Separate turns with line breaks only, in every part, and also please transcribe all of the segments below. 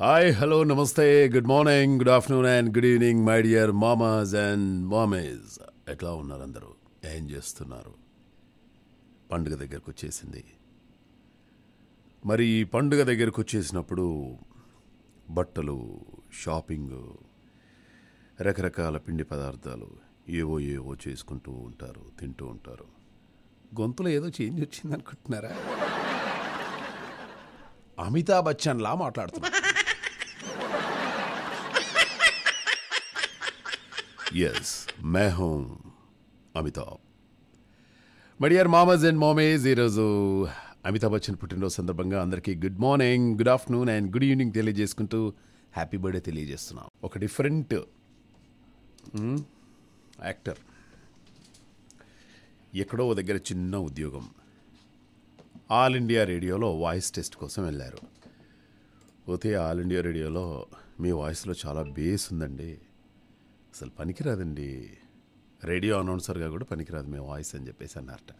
Hi hello నమస్తే good morning good afternoon and good evening my dear మామాజ్ and మామేజ్ ఎట్లా ఉన్నారు అందరూ ఏం చేస్తున్నారు పండుగ దగ్గరకు వచ్చేసింది మరి పండుగ దగ్గరకు వచ్చేసినప్పుడు బట్టలు షాపింగ్ రకరకాల పిండి పదార్థాలు ఏవో ఏవో చేసుకుంటూ ఉంటారు తింటూ ఉంటారు గొంతులో ఏదో చేంజ్ వచ్చింది అనుకుంటున్నారా అమితాబ్ బచ్చన్లా మాట్లాడుతున్నారు ఎస్ మే హోమ్ అమితాబ్ మడియర్ మామజ్ అండ్ మోమేజ్ ఈరోజు అమితాబ్ బచ్చన్ పుట్టినరోజు సందర్భంగా అందరికీ good morning good afternoon and good evening తెలియజేసుకుంటూ హ్యాపీ బర్త్డే తెలియజేస్తున్నాం ఒక డిఫరెంట్ యాక్టర్ ఎక్కడో దగ్గర చిన్న ఉద్యోగం ఆల్ ఇండియా రేడియోలో వాయిస్ టెస్ట్ కోసం వెళ్ళారు పోతే ఆల్ ఇండియా రేడియోలో మీ వాయిస్లో చాలా బేస్ ఉందండి అసలు పనికిరాదండి రేడియో అనౌన్సర్గా కూడా పనికిరాదు మేము వాయిస్ అని చెప్పేసి అన్నారట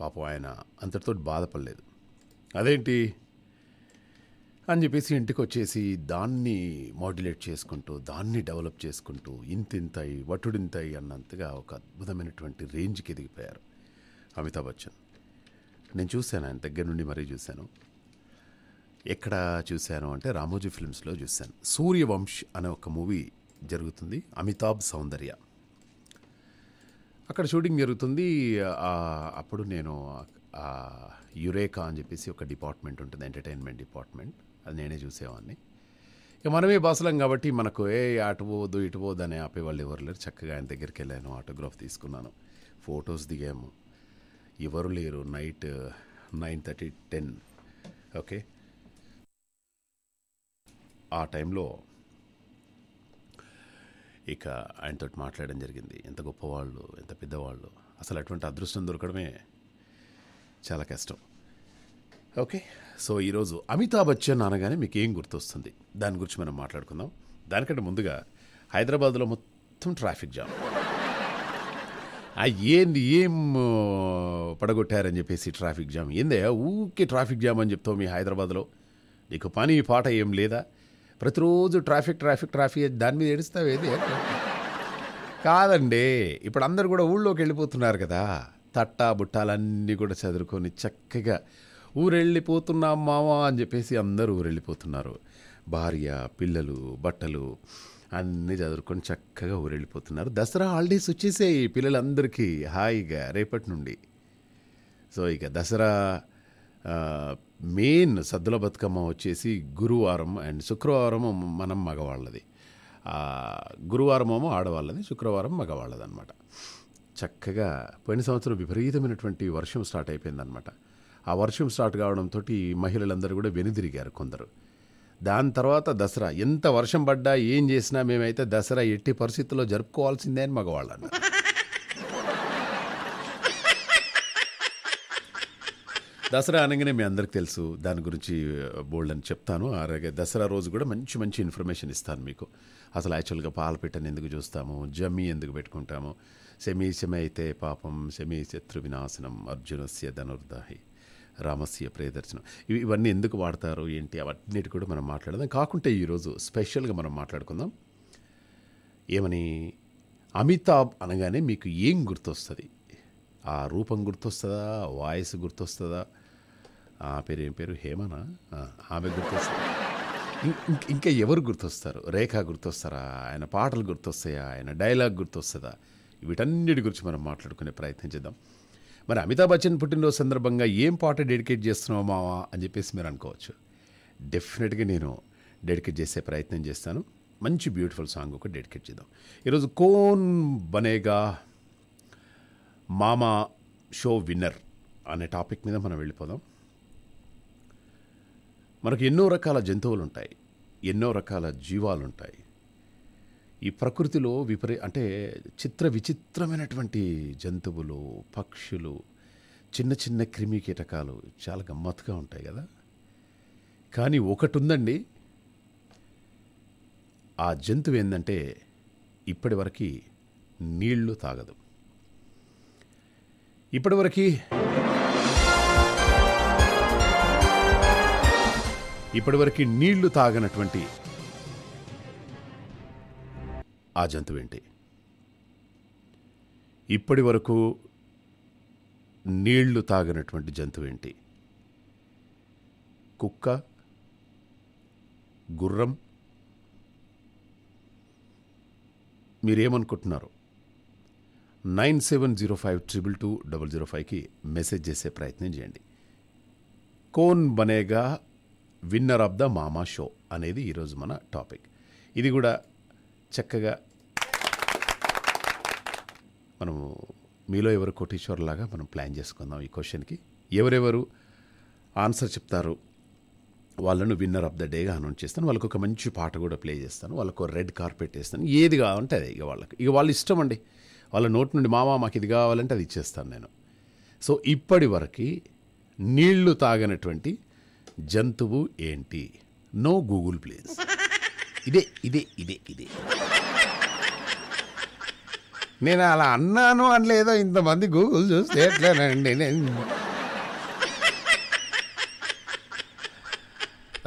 పాపం ఆయన అంతటితో బాధపడలేదు అదేంటి అని చెప్పేసి ఇంటికి వచ్చేసి దాన్ని మాడ్యులేట్ చేసుకుంటూ దాన్ని డెవలప్ చేసుకుంటూ ఇంత ఇంతాయి వటుడింతాయి అన్నంతగా ఒక అద్భుతమైనటువంటి రేంజ్కి ఎదిగిపోయారు అమితాబ్ బచ్చన్ నేను చూశాను ఆయన దగ్గర నుండి మరీ చూశాను ఎక్కడ చూశాను అంటే రామోజీ ఫిల్మ్స్లో చూశాను సూర్యవంశ్ అనే ఒక మూవీ జరుగుతుంది అమితాబ్ సౌందర్య అక్కడ షూటింగ్ జరుగుతుంది అప్పుడు నేను యురేకా అని చెప్పేసి ఒక డిపార్ట్మెంట్ ఉంటుంది ఎంటర్టైన్మెంట్ డిపార్ట్మెంట్ అది నేనే చూసేవాడిని ఇక మనమే బాసలం కాబట్టి మనకు ఏ అటు పోవద్దు ఇటు పోదు అని ఆపేవాళ్ళు ఎవరు లేరు చక్కగా ఆయన దగ్గరికి వెళ్ళాను ఆటోగ్రాఫ్ తీసుకున్నాను ఫొటోస్ దిగాము ఎవరు లేరు night nine thirty ten okay ఆ టైంలో ఇక ఆయనతో మాట్లాడడం జరిగింది ఎంత గొప్పవాళ్ళు ఎంత పెద్దవాళ్ళు అసలు అటువంటి అదృష్టం దొరకడమే చాలా కష్టం ఓకే సో ఈరోజు అమితాబ్ బచ్చన్ అనగానే మీకు ఏం గుర్తొస్తుంది దాని గురించి మనం మాట్లాడుకుందాం దానికంటే ముందుగా హైదరాబాద్లో మొత్తం ట్రాఫిక్ జామ్ ఏంది ఏం పడగొట్టారని చెప్పేసి ట్రాఫిక్ జామ్ ఏందే ఊకే ట్రాఫిక్ జామ్ అని చెప్తావు మీ హైదరాబాద్లో నీకు పని పాట ఏం లేదా ప్రతిరోజు ట్రాఫిక్ ట్రాఫిక్ ట్రాఫిక్ దాని మీద ఏడుస్తావు ఏది కాదండి ఇప్పుడు అందరు కూడా ఊళ్ళోకి వెళ్ళిపోతున్నారు కదా తట్టా బుట్టాలన్నీ కూడా చదువుకొని చక్కగా ఊరెళ్ళిపోతున్నాం మావా అని చెప్పేసి అందరూ ఊరెళ్ళిపోతున్నారు భార్య పిల్లలు బట్టలు అన్నీ చదువుకొని చక్కగా ఊరెళ్ళిపోతున్నారు దసరా హాలిడేస్ వచ్చేసాయి పిల్లలందరికీ హాయిగా రేపటి నుండి సో ఇక దసరా మెయిన్ సద్దుల బతుకమ్మ వచ్చేసి గురువారం అండ్ శుక్రవారం మనం మగవాళ్ళది గురువారం ఏమో ఆడవాళ్ళది శుక్రవారం మగవాళ్ళది అనమాట చక్కగా పోయిన సంవత్సరం విపరీతమైనటువంటి వర్షం స్టార్ట్ అయిపోయిందనమాట ఆ వర్షం స్టార్ట్ కావడంతో మహిళలందరూ కూడా వెనుదిరిగారు కొందరు దాని తర్వాత దసరా ఎంత వర్షం పడ్డా ఏం చేసినా మేమైతే దసరా ఎట్టి పరిస్థితుల్లో జరుపుకోవాల్సిందే అని మగవాళ్ళు అన్నారు దసరా అనగానే మీ అందరికి తెలుసు దాని గురించి బోల్డ్ అని చెప్తాను అలాగే దసరా రోజు కూడా మంచి మంచి ఇన్ఫర్మేషన్ ఇస్తాను మీకు అసలు యాక్చువల్గా పాలపీటని ఎందుకు చూస్తాము జమ్మి ఎందుకు పెట్టుకుంటాము సెమీ అయితే పాపం సెమీ శత్రు వినాశనం అర్జునస్య ధనుర్దాహి రామస్య ప్రియదర్శనం ఇవి ఇవన్నీ ఎందుకు వాడతారు ఏంటి అవన్నిటి కూడా మనం మాట్లాడదాం కాకుంటే ఈరోజు స్పెషల్గా మనం మాట్లాడుకుందాం ఏమని అమితాబ్ అనగానే మీకు ఏం గుర్తొస్తుంది ఆ రూపం గుర్తొస్తుందా వాయిస్ గుర్తొస్తుందా ఆ పేరు ఏం పేరు హేమనా ఆమె గుర్తొస్తుంది ఇంకా ఎవరు గుర్తొస్తారు రేఖ గుర్తొస్తారా ఆయన పాటలు గుర్తొస్తాయా ఆయన డైలాగ్ గుర్తొస్తుందా వీటన్నిటి గురించి మనం మాట్లాడుకునే ప్రయత్నం చేద్దాం మరి అమితాబ్ బచ్చన్ పుట్టినరోజు సందర్భంగా ఏం పాట డెడికేట్ చేస్తున్నావు మావా అని చెప్పేసి మీరు అనుకోవచ్చు డెఫినెట్గా నేను డెడికేట్ చేసే ప్రయత్నం చేస్తాను మంచి బ్యూటిఫుల్ సాంగ్ ఒక డెడికేట్ చేద్దాం ఈరోజు కోన్ బనేగా మామా షో విన్నర్ అనే టాపిక్ మీద మనం వెళ్ళిపోదాం మనకు ఎన్నో రకాల జంతువులు ఉంటాయి ఎన్నో రకాల జీవాలు ఉంటాయి ఈ ప్రకృతిలో విపరీ అంటే చిత్ర విచిత్రమైనటువంటి జంతువులు పక్షులు చిన్న చిన్న క్రిమి కీటకాలు చాలా గమ్మత్తుగా ఉంటాయి కదా కానీ ఒకటి ఉందండి ఆ జంతువు ఏంటంటే ఇప్పటి వరకు నీళ్లు తాగదు ఇప్పటివరకు ఇప్పటివరకు నీళ్లు తాగనటువంటి ఆ జంతువేంటి ఇప్పటి వరకు నీళ్లు తాగినటువంటి జంతువేంటి కుక్క గుర్రం మీరేమనుకుంటున్నారు nine seven zero five triple two double zero ఫైవ్కి మెసేజ్ చేసే ప్రయత్నం చేయండి కోన్ బనేగా విన్నర్ ఆఫ్ ద మామా షో అనేది ఈరోజు మన టాపిక్ ఇది కూడా చక్కగా మనము మీలో ఎవరు లాగా మనం ప్లాన్ చేసుకుందాం ఈ క్వశ్చన్కి ఎవరెవరు ఆన్సర్ చెప్తారు వాళ్ళను విన్నర్ ఆఫ్ ద డేగా అనౌన్స్ చేస్తాను వాళ్ళకు ఒక మంచి పాట కూడా ప్లే చేస్తాను వాళ్ళకు రెడ్ కార్పెట్ వేస్తాను ఏది కావాలంటే అదే ఇక వాళ్ళకి ఇక వాళ్ళు ఇష్టం అండి వాళ్ళ నోటి నుండి మామ మాకు ఇది కావాలంటే అది ఇచ్చేస్తాను నేను సో ఇప్పటి వరకు నీళ్లు తాగనటువంటి జంతువు ఏంటి నో గూగుల్ ప్లీజ్ ఇదే ఇదే ఇదే ఇదే నేను అలా అన్నాను అనలేదో ఇంతమంది గూగుల్ చూస్తే ఎట్లానండి నేను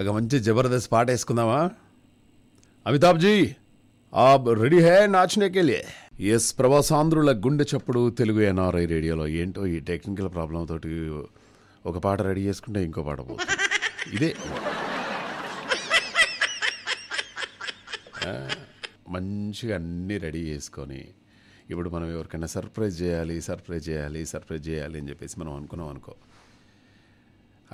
ఒక మంచి జబర్దస్త్ పాట వేసుకుందామా అమితాబ్జీ ఆ రెడీ హే నాచునే के ఎస్ ఆంధ్రుల గుండె చప్పుడు తెలుగు ఎన్ఆర్ఐ రేడియోలో ఏంటో ఈ టెక్నికల్ ప్రాబ్లం తోటి ఒక పాట రెడీ చేసుకుంటే ఇంకో పాట పోతుంది ఇదే మంచిగా అన్నీ రెడీ చేసుకొని ఇప్పుడు మనం ఎవరికైనా సర్ప్రైజ్ చేయాలి సర్ప్రైజ్ చేయాలి సర్ప్రైజ్ చేయాలి అని చెప్పేసి మనం అనుకున్నాం అనుకో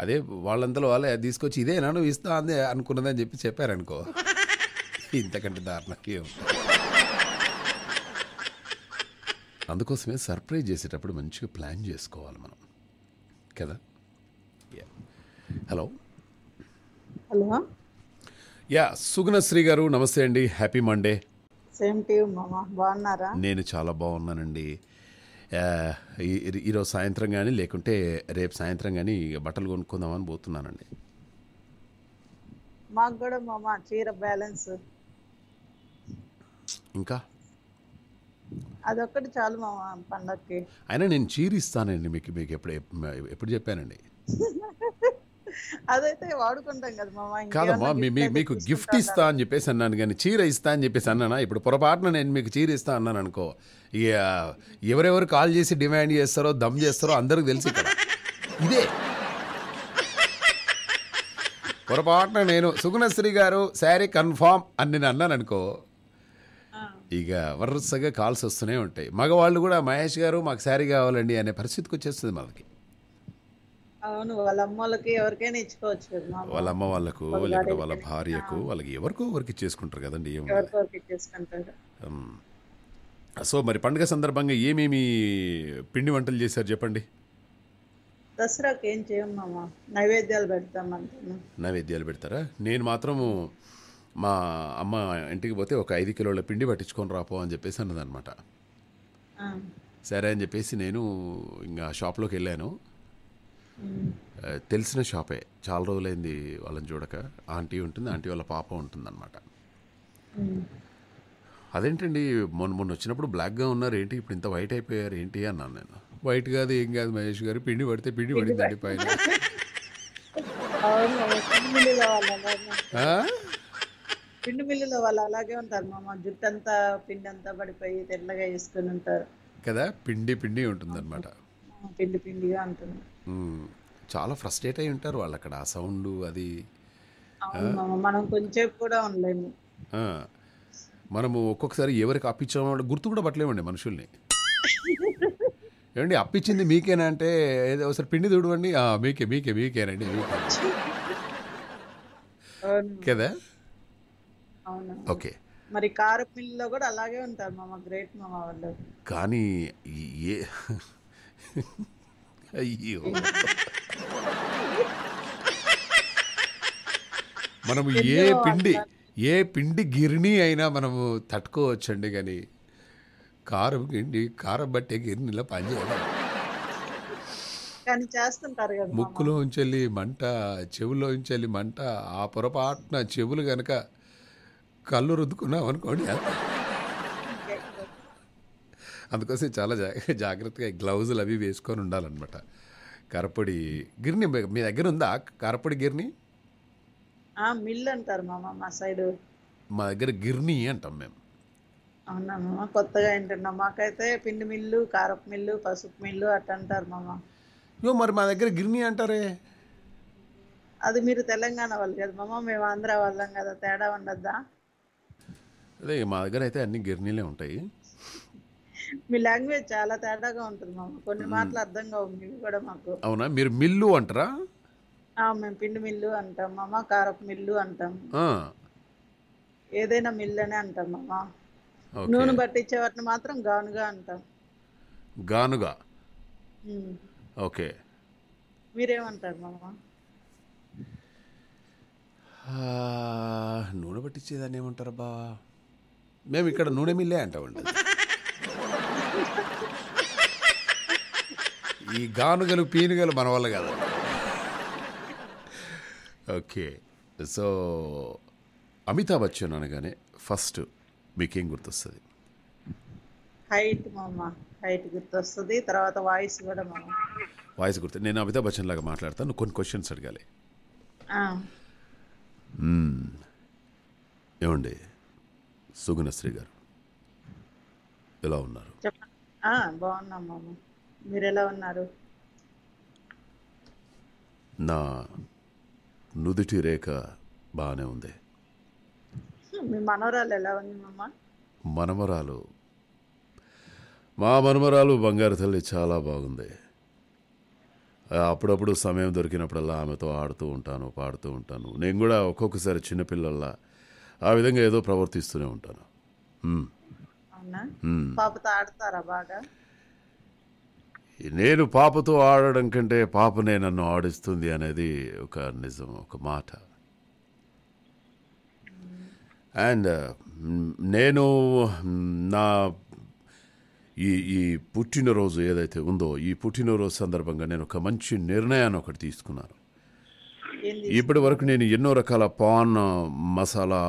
అదే వాళ్ళంతలో వాళ్ళే తీసుకొచ్చి ఇదే నన్ను ఇస్తా అందే అనుకున్నదని చెప్పి చెప్పారనుకో ఇంతకంటే దారుణకి ఏమి అందుకోసమే సర్ప్రైజ్ చేసేటప్పుడు మంచిగా ప్లాన్ చేసుకోవాలి మనం కదా హలో హలో యా సుగుణశ్రీ గారు నమస్తే అండి హ్యాపీ మండే బాగున్నారా నేను చాలా బాగున్నానండి ఈరోజు సాయంత్రం కానీ లేకుంటే రేపు సాయంత్రం కానీ బట్టలు కొనుక్కుందామని పోతున్నానండి
మాకు కూడా మామ చీర బ్యాలెన్స్ ఇంకా అదొక్కటి చాలు మా
అయినా నేను చీర ఇస్తానండి మీకు మీకు ఎప్పుడు ఎప్పుడు చెప్పానండి
అదైతే వాడుకుంటాం కదా మామ కాదమ్మా
మీకు గిఫ్ట్ ఇస్తా అని చెప్పేసి అన్నాను కానీ చీర ఇస్తా అని చెప్పేసి అన్నానా ఇప్పుడు పొరపాటున నేను మీకు చీర ఇస్తా అన్నాను అనుకో ఇక ఎవరెవరు కాల్ చేసి డిమాండ్ చేస్తారో దమ్ చేస్తారో అందరికి తెలిసి ఇదే పొరపాటున నేను సుగుణశ్రీ గారు శారీ కన్ఫామ్ అని నేను అన్నాను అనుకో ఇక వరుసగా కాల్స్ వస్తూనే ఉంటాయి మగవాళ్ళు కూడా మహేష్ గారు మాకు శారీ కావాలండి అనే పరిస్థితికి వచ్చేస్తుంది మనకి
అవును వాళ్ళ అమ్మోళ్ళకి ఎవరికైనా ఇచ్చుకోవచ్చు వాళ్ళ
అమ్మ వాళ్ళకు లేకపోతే వాళ్ళ భార్యకు వాళ్ళకి ఎవరికో ఎవరికి చేసుకుంటారు కదండి సో మరి పండుగ సందర్భంగా ఏమేమి పిండి వంటలు చేశారు చెప్పండి
దసరాకి ఏం చేయమ్మా నైవేద్యాలు పెడతాం
నైవేద్యాలు పెడతారా నేను మాత్రము మా అమ్మ ఇంటికి పోతే ఒక ఐదు కిలోల పిండి పట్టించుకొని రాపో అని చెప్పేసి అన్నదనమాట సరే అని చెప్పేసి నేను ఇంకా షాప్లోకి వెళ్ళాను తెలిసిన షాపే చాలా రోజులైంది వాళ్ళని చూడక ఆంటీ ఉంటుంది ఆంటీ వాళ్ళ పాప ఉంటుందన్నమాట అదేంటండి మొన్న మొన్న వచ్చినప్పుడు బ్లాక్గా ఉన్నారు ఏంటి ఇప్పుడు ఇంత వైట్ అయిపోయారు ఏంటి అన్నాను నేను వైట్ కాదు ఏం కాదు మహేష్ గారు పిండి పడితే పిండి అండి పైన
పిండి మిల్లులో వాళ్ళు అలాగే ఉంటారు మా జుట్టు అంతా పిండి అంతా పడిపోయి తెల్లగా వేసుకుని ఉంటారు
కదా పిండి పిండి ఉంటుంది అనమాట
పిండి పిండిగా ఉంటుంది
చాలా ఫ్రస్ట్రేట్ అయి ఉంటారు వాళ్ళు అక్కడ ఆ సౌండ్ అది
మనం కొంచెం కూడా ఉండలేము
మనము ఒక్కొక్కసారి ఎవరికి అప్పించామో గుర్తు కూడా పట్టలేమండి మనుషుల్ని ఏమండి అప్పించింది మీకేనా అంటే ఏదో ఒకసారి పిండి చూడవండి మీకే మీకే మీకేనండి
కదా ఓకే మరి కారపిల్లిలో కూడా అలాగే ఉంటారు మామ గ్రేట్ మామ వాళ్ళు
కానీ ఏ అయ్యో మనం ఏ పిండి ఏ పిండి గిరిని అయినా మనము తట్టుకోవచ్చండి కానీ కారం గిండి కారం బట్టే గిరినిలా పనిచేయాలి ముక్కులో ఉంచెల్లి మంట చెవులో ఉంచెల్లి మంట ఆ పొరపాటున చెవులు గనక కళ్ళు రుద్దుకున్నాం అనుకోండి అందుకోసం చాలా జాగ్రత్తగా గ్లౌజులు అవి వేసుకొని ఉండాలన్నమాట కరపొడి గిర్ని మీ దగ్గర ఉందా కరపొడి గిర్ని
మిల్ అంటారు మామ మా సైడ్
మా దగ్గర గిర్ని అంటాం మేము
అవునా మామ కొత్తగా ఏంటన్నా మాకైతే పిండి మిల్లు కారపు మిల్లు పసుపు మిల్లు అట్ట అంటారు మామ
యో మరి మా దగ్గర గిర్ని అంటారే
అది మీరు తెలంగాణ వాళ్ళు కదా మామ మేము ఆంధ్ర వాళ్ళం కదా తేడా ఉండద్దా
అదే మా దగ్గర అయితే అన్ని గిర్నీలే ఉంటాయి
మీ లాంగ్వేజ్ చాలా తేడాగా ఉంటుంది మామ కొన్ని మాటలు అర్థం కావు మీవి కూడా మాకు అవునా
మీరు మిల్లు అంటారా
మేము పిండి మిల్లు అంటాం మామ కారపు మిల్లు అంటాం ఏదైనా మిల్ అనే అంటాం మామ నూనె పట్టించే వాటిని మాత్రం గానుగా అంటాం
గానుగా ఓకే
మీరేమంటారు మామ
నూనె పట్టించేదాన్ని ఏమంటారు బా మేము ఇక్కడ నూనె మిల్లే అంటామండి ఈ గానుగలు పీనుగలు మన వల్ల కదా ఓకే సో అమితాబ్ బచ్చన్ అనగానే ఫస్ట్ మీకేం గుర్తొస్తుంది
హైట్ మామ హైట్ గుర్తొస్తుంది తర్వాత వాయిస్ కూడా మామ
వాయిస్ గుర్తు నేను అమితాబ్ బచ్చన్ లాగా మాట్లాడతాను కొన్ని క్వశ్చన్స్ అడగాలి ఏమండి సుగుణశ్రీ గారు ఎలా ఉన్నారు
బాగున్నాం మీరు ఎలా ఉన్నారు
నా నుదుటి రేఖ బాగానే ఉంది
మీ మనవరాలు ఎలా ఉంది మామ
మనమరాలు మా మనమరాలు బంగారు తల్లి చాలా బాగుంది అప్పుడప్పుడు సమయం దొరికినప్పుడల్లా ఆమెతో ఆడుతూ ఉంటాను పాడుతూ ఉంటాను నేను కూడా ఒక్కొక్కసారి చిన్నపిల్లల్లా ఆ విధంగా ఏదో ప్రవర్తిస్తూనే ఉంటాను నేను పాపతో ఆడడం కంటే పాపనే నన్ను ఆడిస్తుంది అనేది ఒక నిజం ఒక మాట అండ్ నేను నా ఈ ఈ పుట్టినరోజు ఏదైతే ఉందో ఈ పుట్టినరోజు సందర్భంగా నేను ఒక మంచి నిర్ణయాన్ని ఒకటి తీసుకున్నాను ఇప్పటి వరకు నేను ఎన్నో రకాల పాన్ మసాలా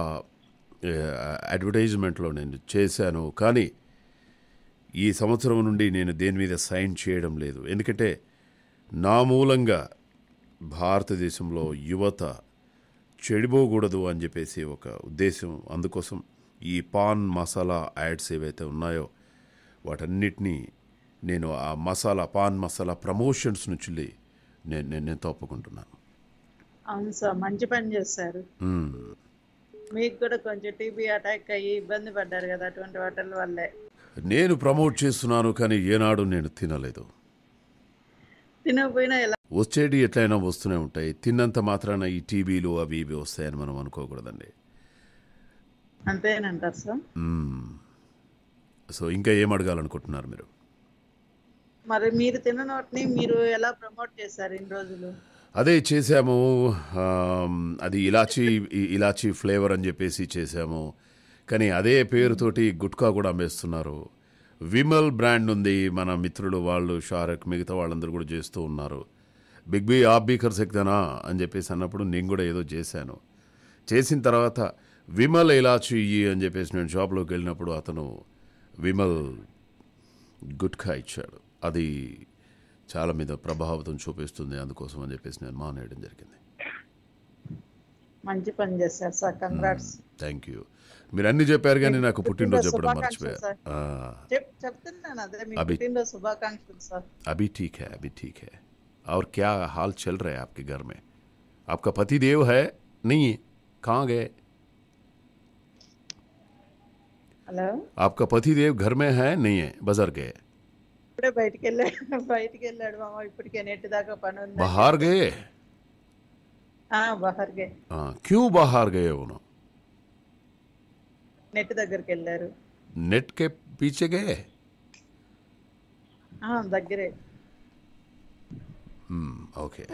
అడ్వర్టైజ్మెంట్లో నేను చేశాను కానీ ఈ సంవత్సరం నుండి నేను దేని మీద సైన్ చేయడం లేదు ఎందుకంటే నా మూలంగా భారతదేశంలో యువత చెడిపోకూడదు అని చెప్పేసి ఒక ఉద్దేశం అందుకోసం ఈ పాన్ మసాలా యాడ్స్ ఏవైతే ఉన్నాయో వాటన్నిటినీ నేను ఆ మసాలా పాన్ మసాలా ప్రమోషన్స్ నుంచి నేను నేను తప్పుకుంటున్నాను
అవును సార్ మంచి పని చేస్తారు మీకు కూడా కొంచెం టీబీ అటాక్ అయ్యి ఇబ్బంది పడ్డారు కదా అటువంటి వాటల వల్లే
నేను ప్రమోట్ చేస్తున్నాను కానీ ఏనాడు నేను తినలేదు
తినకపోయినా ఎలా
వచ్చేటి ఎట్లయినా వస్తూనే ఉంటాయి తిన్నంత మాత్రాన ఈ టీవీలు అవి ఇవి వస్తాయని మనం అనుకోకూడదండి
అంతేనంటారు సార్
సో ఇంకా ఏం అడగాలనుకుంటున్నారు మీరు
మరి మీరు తిన్న నోటిని మీరు ఎలా ప్రమోట్ చేశారు ఇన్ని రోజులు
అదే చేసాము అది ఇలాచీ ఇలాచీ ఫ్లేవర్ అని చెప్పేసి చేసాము కానీ అదే పేరుతోటి గుట్కా కూడా అమ్మేస్తున్నారు విమల్ బ్రాండ్ ఉంది మన మిత్రులు వాళ్ళు షారక్ మిగతా వాళ్ళందరూ కూడా చేస్తూ ఉన్నారు బిగ్ బి ఆఫ్ బీకర్ శక్తనా అని చెప్పేసి అన్నప్పుడు నేను కూడా ఏదో చేశాను చేసిన తర్వాత విమల్ ఇలాచీ అని చెప్పేసి నేను షాప్లోకి వెళ్ళినప్పుడు అతను విమల్ గుట్కా ఇచ్చాడు అది చాలా మీద ప్రభావితం చూపిస్తుంది అందుకోసం అని చెప్పేసి నేను మానేయడం జరిగింది
మంచి పని చేశారు సార్ కంగ్రాట్స్
థ్యాంక్ యూ మీరు అన్ని చెప్పారు కానీ నాకు పుట్టినరోజు చెప్పడం మర్చిపోయారు అభి ठीक है अभी ठीक है और क्या हाल चल रहा है आपके घर में आपका पति देव है नहीं है कहाँ गए हेलो आपका पति देव घर में है नहीं है बाजार गए
ఇప్పుడే బయటికి వెళ్ళా బయటికి వెళ్ళాడు మామ ఇప్పటికే నెట్ దాకా పని ఉంది
బహార్ గయే బహార్ గయే క్యూ బహార్ గయే ఉను
నెట్ దగ్గరికి వెళ్ళారు
నెట్ కే పీచే గయే దగ్గరే ఓకే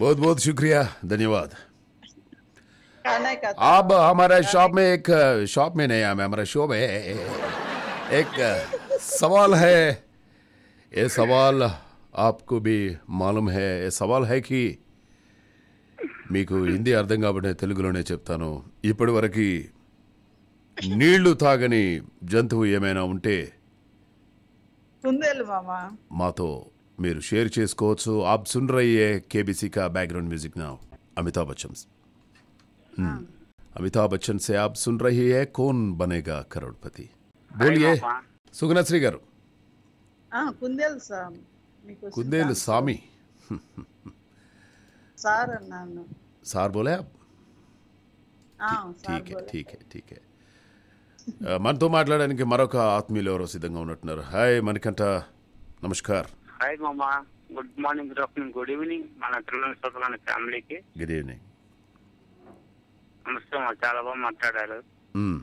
बहुत बहुत शुक्रिया धन्यवाद खाने का अब हमारा शॉप में एक शॉप में नहीं हमें हमारा शो में एक सवाल है ये सवाल आपको भी मालूम है ये सवाल है कि మీకు హిందీ అర్థం కాబట్టి తెలుగులోనే చెప్తాను ఇప్పటి వరకు నీళ్లు తాగని జంతువు ఏమైనా ఉంటే మాతో మీరు షేర్ చేసుకోవచ్చు ఆప్ సున్ రయ్యే కేబీసీ కా బ్యాక్గ్రౌండ్ మ్యూజిక్ నా అమితాబ్ బచ్చన్ अमिताभ बच्चन से आप सुन रही है कौन बनेगा करोड़पति बोलिए సుగుణ శ్రీ గారు
కుందేలు సార్ కుందేలు స్వామి సార్ అన్నాను సార్ బోలే ठीक है ठीक
है ठीक है మనతో మాట్లాడడానికి మరొక ఆత్మీయులు ఎవరో సిద్ధంగా ఉన్నట్టున్నారు హాయ్ మణికంఠ నమస్కార్ హాయ్ మామా good morning good afternoon good evening మన త్రివేణి సోదరుల ఫ్యామిలీకి గుడ్ ఈవినింగ్ అంశం చాలా బాగా మాట్లాడారు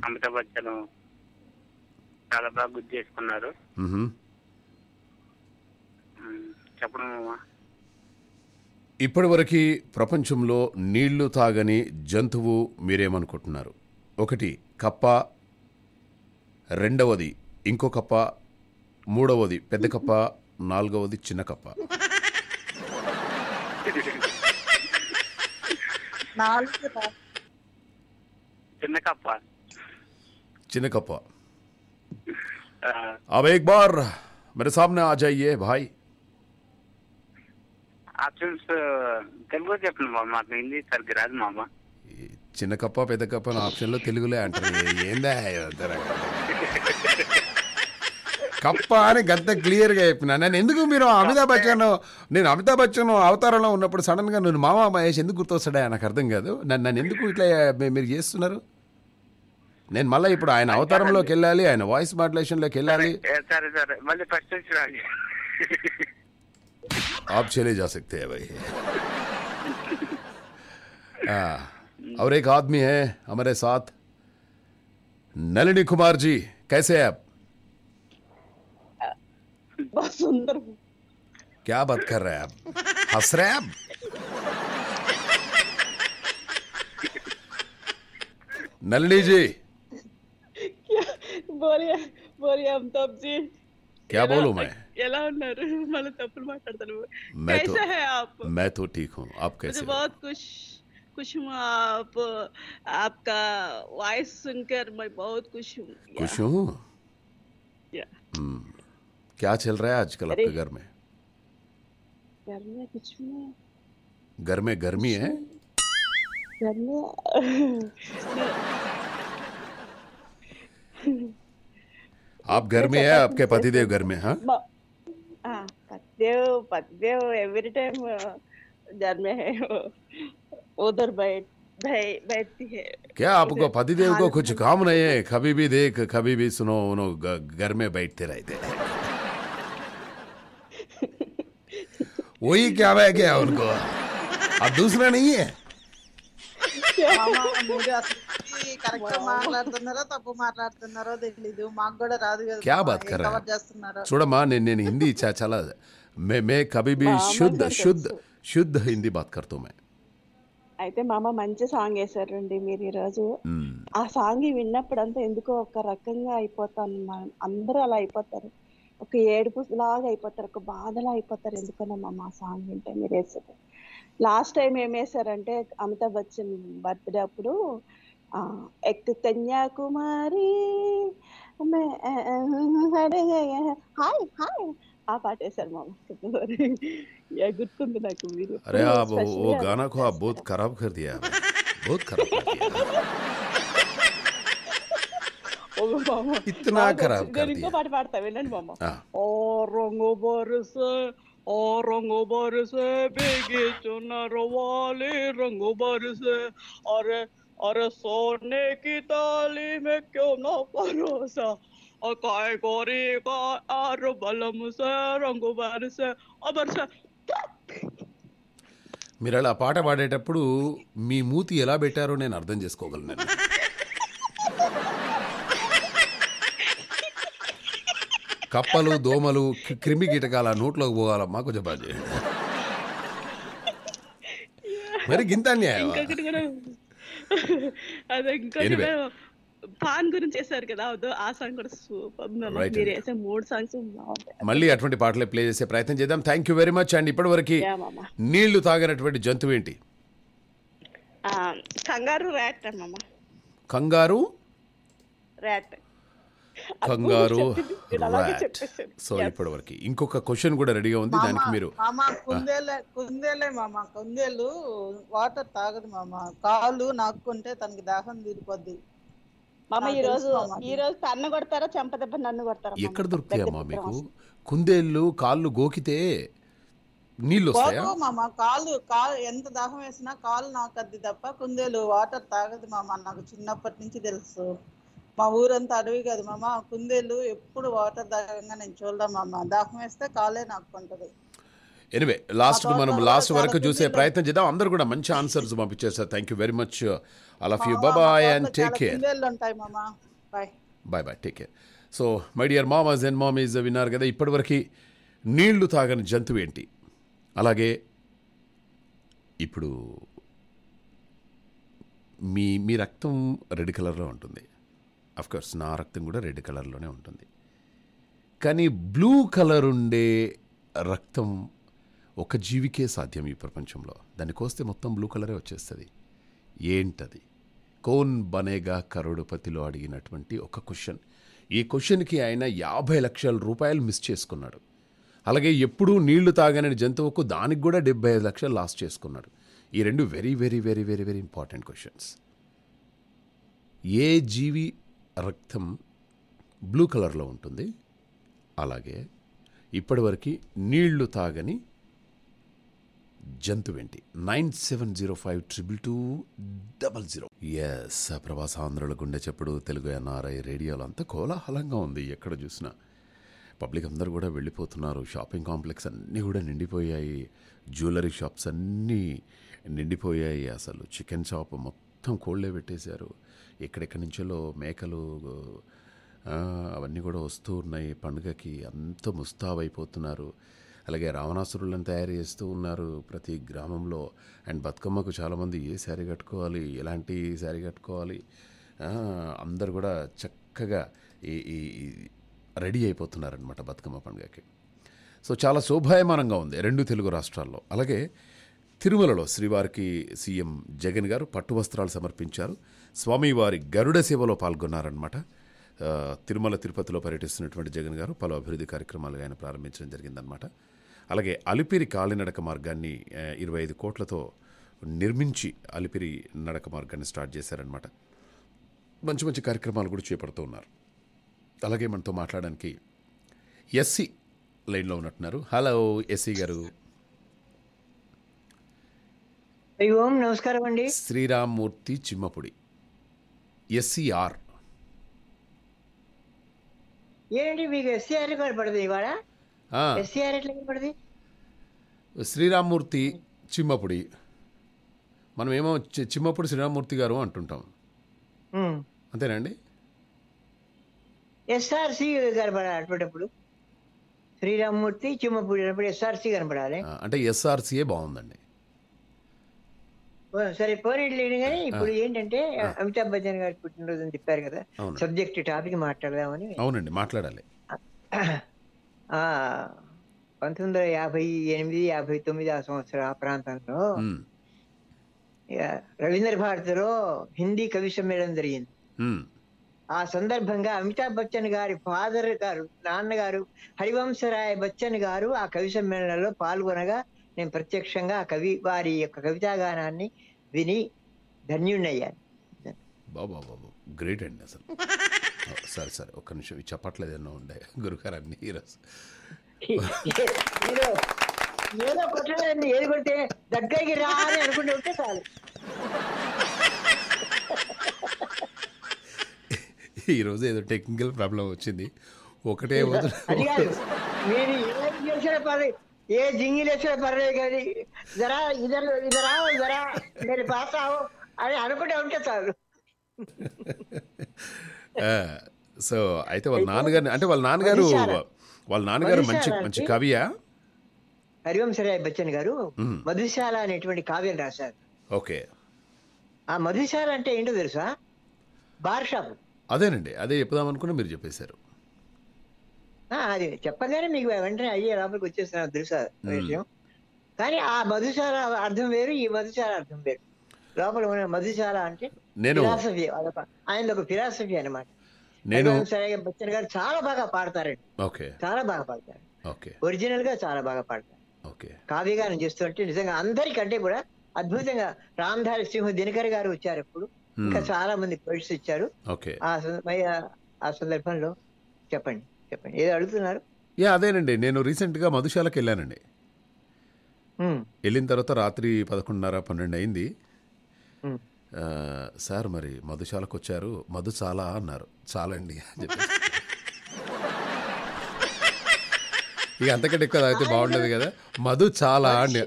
అమితాబ్ బచ్చన్ చాలా బాగా గుర్తు చేసుకున్నారు చెప్పడం వరకు ప్రపంచంలో నీళ్లు తాగని జంతువు మీరేమనుకుంటున్నారు ఒకటి కప్ప రెండవది ఇంకో కప్ప మూడవది పెద్ద కప్ప నాలుగవది చిన్న కప్ప నాలుగు चिन्नकप्पा चिन्नकप्पा uh, अब एक बार मेरे सामने आ जाइए भाई చిన్న కప్ప పెద్ద కప్ప తెలుగులే అంటారు ఏందా కప్ప అని గద్ద క్లియర్గా చెప్పిన నేను ఎందుకు మీరు అమితాబ్ బచ్చన్ నేను అమితాబ్ బచ్చన్ అవతారంలో ఉన్నప్పుడు సడన్గా నేను మామ మహేష్ ఎందుకు గుర్తొస్తాడా నాకు అర్థం కాదు నన్ను నన్ను ఎందుకు ఇట్లా మీరు చేస్తున్నారు నేను మళ్ళీ ఇప్పుడు ఆయన అవతారంలోకి వెళ్ళాలి ఆయన వాయిస్ మాడ్యులేషన్లోకి వెళ్ళాలి आप चले जा सकते हैं भाई आ, और एक आदमी కైసే हमारे
बहुत सुंदर
क्या बात कर रहे हैं
आप हंस रहे हैं आप नलनी जी क्या बोलिए बोलिए अमिताभ जी
क्या बोलूं मैं
मैं तो, है आप
मैं तो ठीक हूँ आप कैसे
बहुत खुश खुश हूँ आप आपका वॉइस सुनकर मैं बहुत खुश हूँ
खुश हूँ हम्म। क्या चल रहा है आजकल आपके घर में घर में कुछ घर में गर्मी है आप घर में है आपके पतिदेव घर में हाँ,
हाँ पतिदेव पतिदेव एवरी टाइम घर में है उधर बैठ बैठती है क्या आपको पतिदेव को कुछ
काम नहीं है कभी भी देख कभी भी सुनो उन्होंने घर में बैठते रहते हैं वही क्या बह गया उनको अब दूसरा नहीं है
क्या बात कर रहे చూడమ్మా
నేను నేను హిందీ చాలా मैं मैं कभी भी शुद्ध शुद्ध शुद्ध हिंदी बात करता हूँ मैं
అయితే మామ మంచి సాంగ్ వేసారండి మీరు ఈ రోజు ఆ సాంగ్ విన్నప్పుడంతా ఎందుకో ఒక రకంగా అయిపోతాను అందరూ అలా అయిపోతారు ఒక ఏడుపు లాగా అయిపోతారు ఒక బాధలా అయిపోతారు ఎందుకన్నా మా సాంగ్ వింటే మీరు వేసేది లాస్ట్ టైం ఏం వేసారంటే అమితాబ్ బచ్చన్ బర్త్డే అప్పుడు ఎక్కు కన్యాకుమారి హాయ్ హాయ్ ఆ పాట వేశారు మా గుర్తుంది నాకు మీరు అరే ఓ ఆ
ఖరాబ్ కర్ దియా ఖరాబ్
అల్ల మామా ఇంత నా ఖరాబ్ కర్ది గరిపో పాట పాడుతావే నన్న మామా ఆ రంగు बरसे రంగు बरसे బిగే సోన రావాలే రంగు बरसे अरे अरे सोने की थाली में क्यों ना परोसा अकाय गोरी बा अर बलम से रంగు बरसे बरसे
मेराला పాట బాడేటప్పుడు మీ ముతి ఎలా పెట్టారో నేను అర్థం చేసుకోగలను కప్పలు దోమలు క్రిమి కీటకాల నోట్లోకి పోవాలమ్మా కొంచెం బాగా
మరి గింత అన్యాయం పాన్ గురించి చేశారు కదా ఆ సాంగ్ కూడా సూపర్ మూడు సాంగ్స్
మళ్ళీ అటువంటి పాటలు ప్లే చేసే ప్రయత్నం చేద్దాం thank you very much and ఇప్పటివరకు నీళ్లు తాగినటువంటి జంతువు ఏంటి కంగారు కంగారు
కంగారు సో ఇప్పటి
వరకు ఇంకొక క్వశ్చన్ కూడా రెడీగా ఉంది దానికి మీరు
కుందేలే మామ కుందేలు వాటర్ తాగదు మామ కాలు నాక్కుంటే తనకి దాహం తీరిపోద్ది
మామ ఈ రోజు ఈ
రోజు తన్ను కొడతారా చంపదెబ్బ నన్ను కొడతారా ఎక్కడ దొరుకుతాయమ్మా మీకు
కుందేళ్ళు కాళ్ళు గోకితే నీళ్ళు వస్తాయా
మామ కాళ్ళు కాలు ఎంత దాహం వేసినా కాళ్ళు నాకద్ది తప్ప కుందేలు వాటర్ తాగదు మామ నాకు చిన్నప్పటి నుంచి తెలుసు మా ఊరంతా అడవి కదా మామ కుందేలు ఎప్పుడు వాటర్ దాగంగా నేను చూడలేం మామ దాహం వేస్తే కాలే నాకుంటుంది
ఎనివే లాస్ట్ మనం లాస్ట్ వరకు చూసే ప్రయత్నం చేద్దాం అందరూ కూడా మంచి ఆన్సర్స్ పంపించేస్తారు thank you very much all of you bye and take care bye bye take care so my dear మామాజ్ అండ్ మామీజ్ విన్నారు కదా ఇప్పటివరకు నీళ్లు తాగని జంతువు ఏంటి అలాగే ఇప్పుడు మీ మీ రక్తం రెడ్ కలర్లో ఉంటుంది అఫ్కోర్స్ నా రక్తం కూడా రెడ్ కలర్లోనే ఉంటుంది కానీ బ్లూ కలర్ ఉండే రక్తం ఒక జీవికే సాధ్యం ఈ ప్రపంచంలో దాన్ని కోస్తే మొత్తం బ్లూ కలరే వచ్చేస్తుంది ఏంటది కోన్ బనేగా కరోడుపతిలో అడిగినటువంటి ఒక క్వశ్చన్ ఈ క్వశ్చన్కి ఆయన యాభై లక్షల రూపాయలు మిస్ చేసుకున్నాడు అలాగే ఎప్పుడూ నీళ్లు తాగని జంతువుకు దానికి కూడా డెబ్బై ఐదు లక్షలు లాస్ చేసుకున్నాడు ఈ రెండు very very very very very important questions ఏ జీవి రక్తం బ్లూ కలర్లో ఉంటుంది అలాగే ఇప్పటివరకు నీళ్లు తాగని జంతువేంటి nine seven zero five triple two double zero yes ప్రవాస ఆంధ్రుల గుండె చెప్పుడు తెలుగు ఎన్ఆర్ఐ రేడియోలు అంతా కోలాహలంగా ఉంది ఎక్కడ చూసినా పబ్లిక్ అందరూ కూడా వెళ్ళిపోతున్నారు షాపింగ్ కాంప్లెక్స్ అన్నీ కూడా నిండిపోయాయి జ్యువెలరీ షాప్స్ అన్నీ నిండిపోయాయి అసలు చికెన్ షాప్ మొత్తం మొత్తం కోళ్ళే పెట్టేశారు ఎక్కడెక్కడి నుంచో మేకలు అవన్నీ కూడా వస్తూ ఉన్నాయి పండుగకి అంత ముస్తాబైపోతున్నారు అలాగే రావణాసురులను తయారు చేస్తూ ఉన్నారు ప్రతి గ్రామంలో అండ్ బతుకమ్మకు చాలామంది ఏ శారీ కట్టుకోవాలి ఎలాంటి శారీ కట్టుకోవాలి అందరు కూడా చక్కగా ఈ ఈ రెడీ అయిపోతున్నారనమాట బతుకమ్మ పండుగకి సో చాలా శోభాయమానంగా ఉంది రెండు తెలుగు రాష్ట్రాల్లో అలాగే తిరుమలలో శ్రీవారికి సీఎం జగన్ గారు పట్టువస్త్రాలు సమర్పించారు స్వామివారి గరుడ సేవలో పాల్గొన్నారనమాట తిరుమల తిరుపతిలో పర్యటిస్తున్నటువంటి జగన్ గారు పలు అభివృద్ధి కార్యక్రమాలు ఆయన ప్రారంభించడం జరిగిందనమాట అలాగే అలిపిరి కాలినడక మార్గాన్ని ఇరవై ఐదు కోట్లతో నిర్మించి అలిపిరి నడక మార్గాన్ని స్టార్ట్ చేశారనమాట మంచి మంచి కార్యక్రమాలు కూడా చేపడుతూ ఉన్నారు అలాగే మనతో మాట్లాడడానికి ఎస్సీ లైన్లో ఉన్నట్టున్నారు హలో ఎస్సీ గారు
ఓం నమస్కారం అండి
శ్రీరామ్మూర్తి చిమ్మపుడి ఎస్సీఆర్
ఏంటి మీకు ఎస్సీఆర్ కనపడదు ఇవాళ ఎస్సీఆర్ ఎట్లా కనపడదు
శ్రీరామ్మూర్తి చిమ్మపుడి మనం ఏమో చిమ్మపుడి శ్రీరామ్మూర్తి గారు అంటుంటాం అంతేనండి
ఎస్ఆర్సి కనపడాలి అటువంటిప్పుడు శ్రీరామ్మూర్తి చిమ్మపుడి ఎస్ఆర్సి కనపడాలి
అంటే ఎస్ఆర్సీఏ బాగుందండి
సరే పోనీటి లేడు కానీ ఇప్పుడు ఏంటంటే అమితాబ్ బచ్చన్ గారి పుట్టినరోజు అని చెప్పారు కదా సబ్జెక్ట్ టాపిక్ మాట్లాడదామని
అవునండి మాట్లాడాలి
పంతొమ్మిది వందల యాభై ఎనిమిది యాభై తొమ్మిది ఆ సంవత్సరం ఆ ప్రాంతంలో రవీంద్ర భారతిలో హిందీ కవి సమ్మేళనం జరిగింది ఆ సందర్భంగా అమితాబ్ బచ్చన్ గారి ఫాదర్ గారు నాన్నగారు హరివంశరాయ్ బచ్చన్ గారు ఆ కవి సమ్మేళనంలో పాల్గొనగా నేను ప్రత్యక్షంగా కవి వారి యొక్క కవితాగానాన్ని విని ధన్యుణ్ణయ్యాను
బాబా బాబు గ్రేట్ అండి అసలు సరే సరే ఒక్క నిమిషం చెప్పట్లేదు ఎన్నో ఉండే గురుగారు అన్ని
ఏదో కొట్టలేదండి ఏది కొడితే దగ్గరికి రా అని అనుకుంటే ఉంటే చాలు
ఈరోజు ఏదో టెక్నికల్ ప్రాబ్లం వచ్చింది ఒకటే
నేను ఏం చేసిన ఏ जिंगिले से पड़ జరా गई ఇద్దరు इधर इधर आओ जरा అని అనుకుంటే ఉంటే చాలు
సో అయితే వాళ్ళ నాన్నగారు అంటే వాళ్ళ నాన్నగారు వాళ్ళ నాన్నగారు మంచి మంచి కవియా
హరివంశరాయ్ బచ్చన్ గారు మధుశాల అనేటువంటి కావ్యం రాశారు ఓకే ఆ మధుశాల అంటే ఏంటో తెలుసా బార్ షాప్
అదేనండి అదే చెప్దాం అనుకుని మీరు చెప్పేశారు
అది చెప్పగానే మీకు వెంటనే అయ్యే లోపలికి వచ్చేస్తాను దృశ్య విషయం కానీ ఆ మధుశాల అర్థం వేరు ఈ మధుశాల అర్థం వేరు లోపల ఉన్న మధుశాల అంటే నేను ఫిలాసఫీ ఆయన ఒక ఫిలాసఫీ అనమాట నేను బచ్చన్ గారు చాలా బాగా పాడతారండి చాలా బాగా పాడతారు ఒరిజినల్ గా చాలా బాగా పాడతారు కావ్య గారు చూస్తుంటే నిజంగా అందరికంటే కూడా అద్భుతంగా రామ్ధారి సింహ దినకర్ గారు వచ్చారు ఇప్పుడు ఇంకా చాలా మంది పోయిట్స్ ఇచ్చారు ఆ సందర్భంలో చెప్పండి చెప్పండి అడుగుతున్నారు
యా అదేనండి నేను రీసెంట్గా మధుశాలకు వెళ్ళానండి వెళ్ళిన తర్వాత రాత్రి పదకొండున్నర పన్నెండు అయింది సార్ మరి మధుశాలకు వచ్చారు మధు చాలా అన్నారు చాలండి అని చెప్పి ఇక అంతకంటే ఎక్కువ తాగితే బాగుండదు కదా మధు చాలా అండి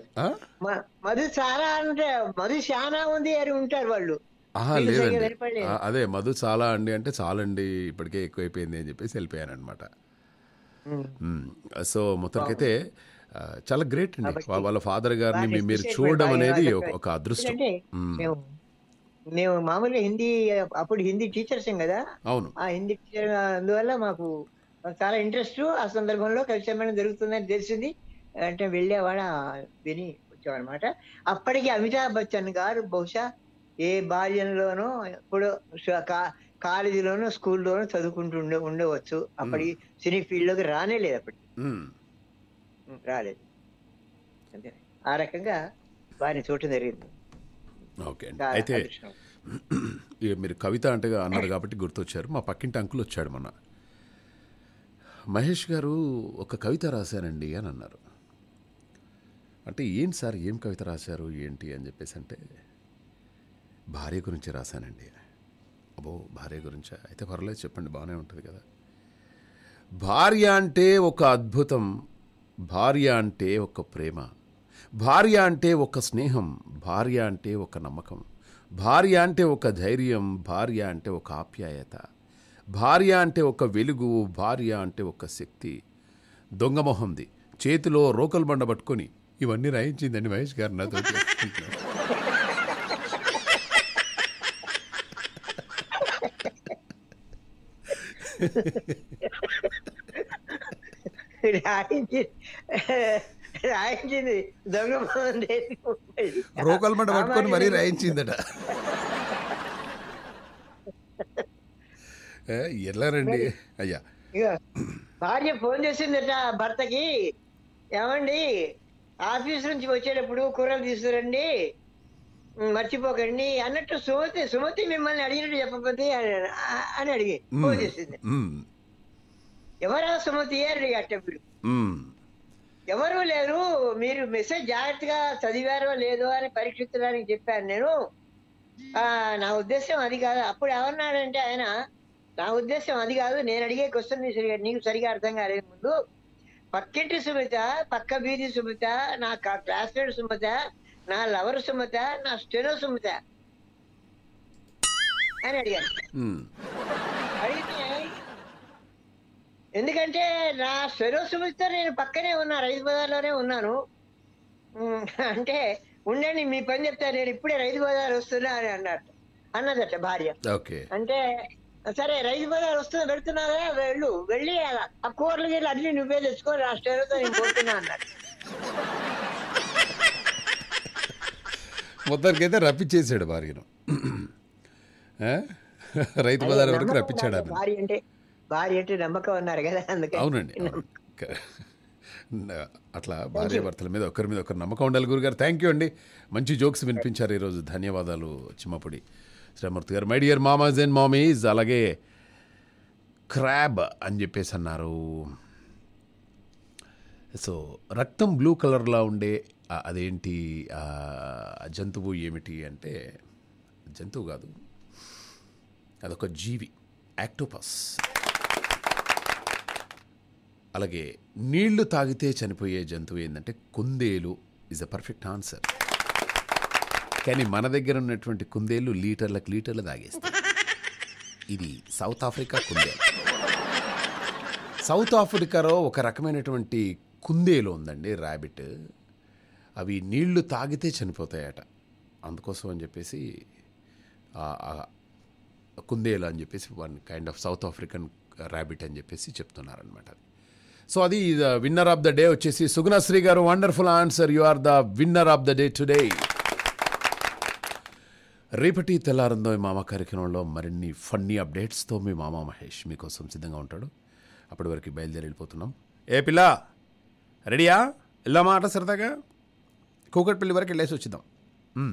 మధు చాలా అంటే మధు చాలా ఉంది అని ఉంటారు వాళ్ళు
ఆహా, వీళ్ళు లేదండి. అదే మధు చాలా అండి అంటే చాలండి ఇప్పటికే ఎక్కువైపోయింది అని చెప్పేసి వెళ్ళిపోయానమాట. హ్మ్. సో మొత్తానికైతే చాలా గ్రేట్ అండి. వాళ్ళ ఫాదర్ గారిని బాగా మీరు చూడడం
అనేది ఒక అదృష్టం. ఎందుకంటే మేము మామూలుగా హిందీ అప్పుడు హిందీ టీచర్స్ కదా! అవును. ఆ హిందీ టీచర్ అందువల్ల మాకు చాలా ఇంట్రెస్ట్. ఆ సందర్భంలో కలిసేమని జరుగుతుందని తెలిసింది. అంటే వెళ్ళేవాడ విని వచ్చామనమాట. అప్పటికి అమితాబ్ బచ్చన్ గారు బహుశా ఏ బాల్యంలోనూ ఇప్పుడు కాలేజీలోనూ స్కూల్లోనూ చదువుకుంటూ ఉండే ఉండవచ్చు అప్పటి సినీ ఫీల్డ్లోకి రానే లేదు అప్పటి రాలేదు అంతే ఆ రకంగా వారిని చోటు జరిగింది
ఓకే అండి అయితే మీరు కవిత అంటే అన్నారు కాబట్టి గుర్తొచ్చారు మా పక్కింటి అంకుల్ వచ్చాడు మొన్న మహేష్ గారు ఒక కవిత రాశారండి అని అన్నారు అంటే ఏంటి సార్ ఏం కవిత రాశారు ఏంటి అని చెప్పేసి అంటే భార్య గురించి రాశానండి అబ్బో భార్య గురించి అయితే పర్వాలేదు చెప్పండి బాగానే ఉంటుంది కదా భార్య అంటే ఒక అద్భుతం భార్య అంటే ఒక ప్రేమ భార్య అంటే ఒక స్నేహం భార్య అంటే ఒక నమ్మకం భార్య అంటే ఒక ధైర్యం భార్య అంటే ఒక ఆప్యాయత భార్య అంటే ఒక వెలుగు భార్య అంటే ఒక శక్తి దొంగమొహంది చేతిలో రోకల్ బండ పట్టుకొని ఇవన్నీ రాయించిందండి మహేష్ గారు నాతో
రాయించింది దొంగ రోకల్ మంట పట్టుకొని మరీ రాయించిందట
ఎలా రండి అయ్యా
భార్య ఫోన్ చేసిందట భర్తకి ఏమండి ఆఫీస్ నుంచి వచ్చేటప్పుడు కూరలు తీసుకురండి మర్చిపోకండి అన్నట్టు సుమతి సుమతి మిమ్మల్ని అడిగినట్టు చెప్పకపోతే అని అడిగి ఫోన్ చేసింది ఎవరా సుమతి అని అట్టప్పుడు ఎవరు లేరు మీరు మెసేజ్ జాగ్రత్తగా చదివారో లేదో అని పరీక్షించడానికి చెప్పాను నేను నా ఉద్దేశం అది కాదు అప్పుడు ఎవరన్నాడంటే ఆయన నా ఉద్దేశం అది కాదు నేను అడిగే క్వశ్చన్ నీకు సరిగా అర్థం కాలేదు ముందు పక్కింటి సుమిత పక్క బీది సుమిత నా క్లాస్మేట్ సుమిత నా లవర్ సుమత నా స్టెనో సుమత అని అడిగాను అడిగితే ఎందుకంటే నా స్టెనో సుమతితో నేను పక్కనే ఉన్నా రైతు బజార్లోనే ఉన్నాను అంటే ఉండండి మీ పని చెప్తా నేను ఇప్పుడే రైతు బజార్ వస్తున్నా అని అన్నట్టు అన్నదట భార్య అంటే సరే రైతు బజార్ వస్తుంది పెడుతున్నారా వెళ్ళు వెళ్ళి ఆ కూరలు గీళ్ళు అన్ని నువ్వే తెచ్చుకో రాష్ట్రంలో నేను పోతున్నా అన్నట్టు
మొత్తానికైతే రప్పించేసాడు భార్యను రైతు బజార్ వరకు రప్పించాడు
భార్య అంటే భార్య అంటే నమ్మకం అన్నారు కదా అందుకే అవునండి
అట్లా భార్య భర్తల మీద ఒకరి మీద ఒకరు నమ్మకం ఉండాలి గురుగారు థ్యాంక్ యూ అండి మంచి జోక్స్ వినిపించారు ఈరోజు ధన్యవాదాలు చిమ్మపుడి శ్రీమూర్తి గారు మై డియర్ మామాజ్ అండ్ మామీజ్ అలాగే క్రాబ్ అని చెప్పేసి అన్నారు సో రక్తం బ్లూ కలర్లో ఉండే అదేంటి జంతువు ఏమిటి అంటే జంతువు కాదు అదొక జీవి యాక్టోపస్ అలాగే నీళ్లు తాగితే చనిపోయే జంతువు ఏంటంటే కుందేలు ఈజ్ అ పర్ఫెక్ట్ ఆన్సర్ కానీ మన దగ్గర ఉన్నటువంటి కుందేలు లీటర్లకు లీటర్లు తాగేస్తాయి ఇది సౌత్ ఆఫ్రికా కుందేలు సౌత్ ఆఫ్రికాలో ఒక రకమైనటువంటి కుందేలు ఉందండి ర్యాబిట్ అవి నీళ్లు తాగితే చనిపోతాయట అందుకోసం అని చెప్పేసి కుందేలు అని చెప్పేసి one kind of South African rabbit అని చెప్పేసి చెప్తున్నారనమాట అది సో అది the winner of the day వచ్చేసి సుగుణశ్రీ గారు wonderful answer you are the winner of the day today రేపటి తెల్లారందో మామ కార్యక్రమంలో మరిన్ని ఫన్నీ అప్డేట్స్తో మీ మామ మహేష్ మీకోసం సిద్ధంగా ఉంటాడు అప్పటి వరకు బయలుదేరి వెళ్ళిపోతున్నాం ఏ పిల్ల రెడీయా వెళ్ళామా ఆట సరదాగా కూకట్పల్లి వరకు వెళ్ళేసి వచ్చిద్దాం